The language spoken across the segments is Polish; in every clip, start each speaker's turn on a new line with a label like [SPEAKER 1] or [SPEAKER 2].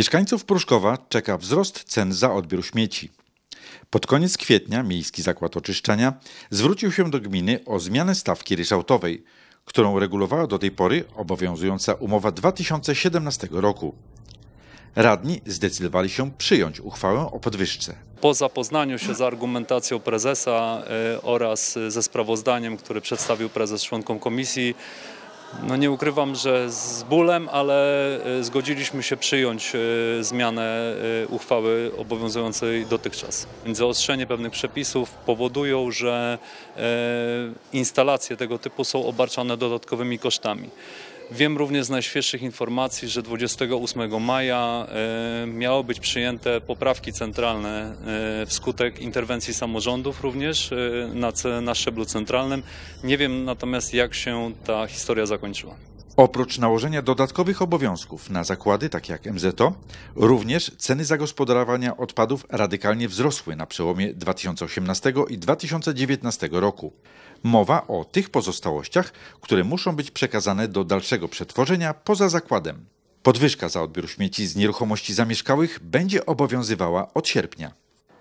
[SPEAKER 1] Mieszkańców Pruszkowa czeka wzrost cen za odbiór śmieci. Pod koniec kwietnia Miejski Zakład Oczyszczania zwrócił się do gminy o zmianę stawki ryczałtowej, którą regulowała do tej pory obowiązująca umowa 2017 roku. Radni zdecydowali się przyjąć uchwałę o podwyżce.
[SPEAKER 2] Po zapoznaniu się z argumentacją prezesa e, oraz ze sprawozdaniem, które przedstawił prezes członkom komisji, no nie ukrywam, że z bólem, ale e, zgodziliśmy się przyjąć e, zmianę e, uchwały obowiązującej dotychczas. Zaostrzenie pewnych przepisów powodują, że instalacje tego typu są obarczane dodatkowymi kosztami. Wiem również z najświeższych informacji, że 28 maja e, miały być przyjęte poprawki centralne e, wskutek interwencji samorządów również e, na, na szczeblu centralnym. Nie wiem natomiast jak się ta historia zakończyła.
[SPEAKER 1] Oprócz nałożenia dodatkowych obowiązków na zakłady, takie jak MZO, również ceny zagospodarowania odpadów radykalnie wzrosły na przełomie 2018 i 2019 roku. Mowa o tych pozostałościach, które muszą być przekazane do dalszego przetworzenia poza zakładem. Podwyżka za odbiór śmieci z nieruchomości zamieszkałych będzie obowiązywała od sierpnia.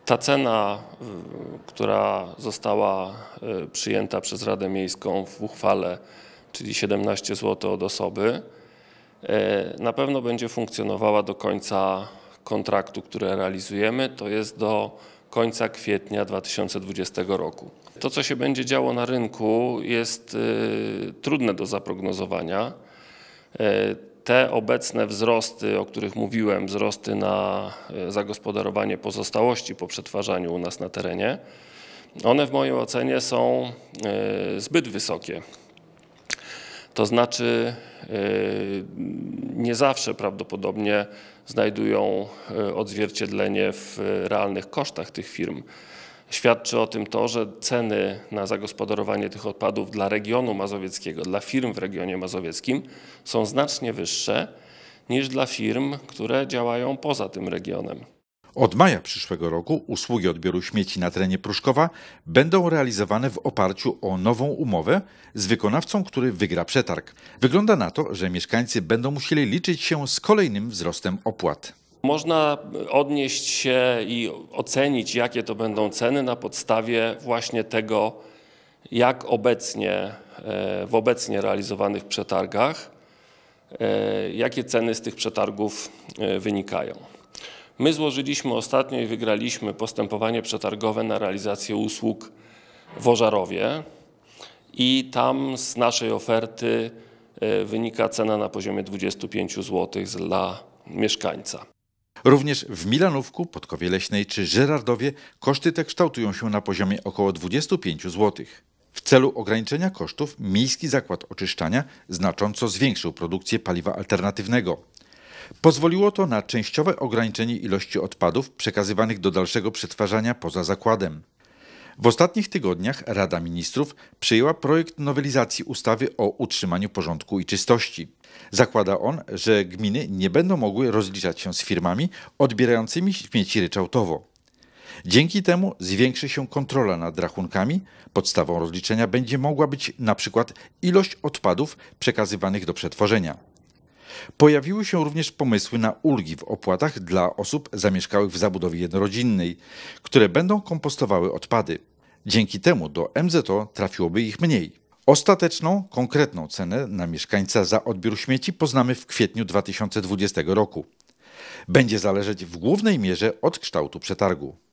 [SPEAKER 3] Ta cena, y, która została y, przyjęta przez Radę Miejską w uchwale czyli 17 zł od osoby, e, na pewno będzie funkcjonowała do końca kontraktu, który realizujemy, to jest do końca kwietnia 2020 roku. To, co się będzie działo na rynku, jest e, trudne do zaprognozowania. E, te obecne wzrosty, o których mówiłem, wzrosty na zagospodarowanie pozostałości po przetwarzaniu u nas na terenie, one w mojej ocenie są zbyt wysokie. To znaczy, y, nie zawsze prawdopodobnie znajdują y, odzwierciedlenie w realnych kosztach tych firm. Świadczy o tym to, że ceny na zagospodarowanie tych odpadów dla regionu mazowieckiego, dla firm w regionie mazowieckim są znacznie wyższe niż dla firm, które działają poza tym regionem.
[SPEAKER 1] Od maja przyszłego roku usługi odbioru śmieci na terenie Pruszkowa będą realizowane w oparciu o nową umowę z wykonawcą, który wygra przetarg. Wygląda na to, że mieszkańcy będą musieli liczyć się z kolejnym wzrostem opłat.
[SPEAKER 3] Można odnieść się i ocenić, jakie to będą ceny na podstawie właśnie tego, jak obecnie e, w obecnie realizowanych przetargach, e, jakie ceny z tych przetargów e, wynikają. My złożyliśmy ostatnio i wygraliśmy postępowanie przetargowe na realizację usług w Ożarowie i tam z naszej oferty e, wynika cena na poziomie 25
[SPEAKER 1] zł dla mieszkańca. Również w Milanówku, Podkowie Leśnej czy Żerardowie koszty te kształtują się na poziomie około 25 zł. W celu ograniczenia kosztów Miejski Zakład Oczyszczania znacząco zwiększył produkcję paliwa alternatywnego. Pozwoliło to na częściowe ograniczenie ilości odpadów przekazywanych do dalszego przetwarzania poza zakładem. W ostatnich tygodniach Rada Ministrów przyjęła projekt nowelizacji ustawy o utrzymaniu porządku i czystości. Zakłada on, że gminy nie będą mogły rozliczać się z firmami odbierającymi śmieci ryczałtowo. Dzięki temu zwiększy się kontrola nad rachunkami. Podstawą rozliczenia będzie mogła być na przykład ilość odpadów przekazywanych do przetworzenia. Pojawiły się również pomysły na ulgi w opłatach dla osób zamieszkałych w zabudowie jednorodzinnej, które będą kompostowały odpady. Dzięki temu do MZO trafiłoby ich mniej. Ostateczną, konkretną cenę na mieszkańca za odbiór śmieci poznamy w kwietniu 2020 roku. Będzie zależeć w głównej mierze od kształtu przetargu.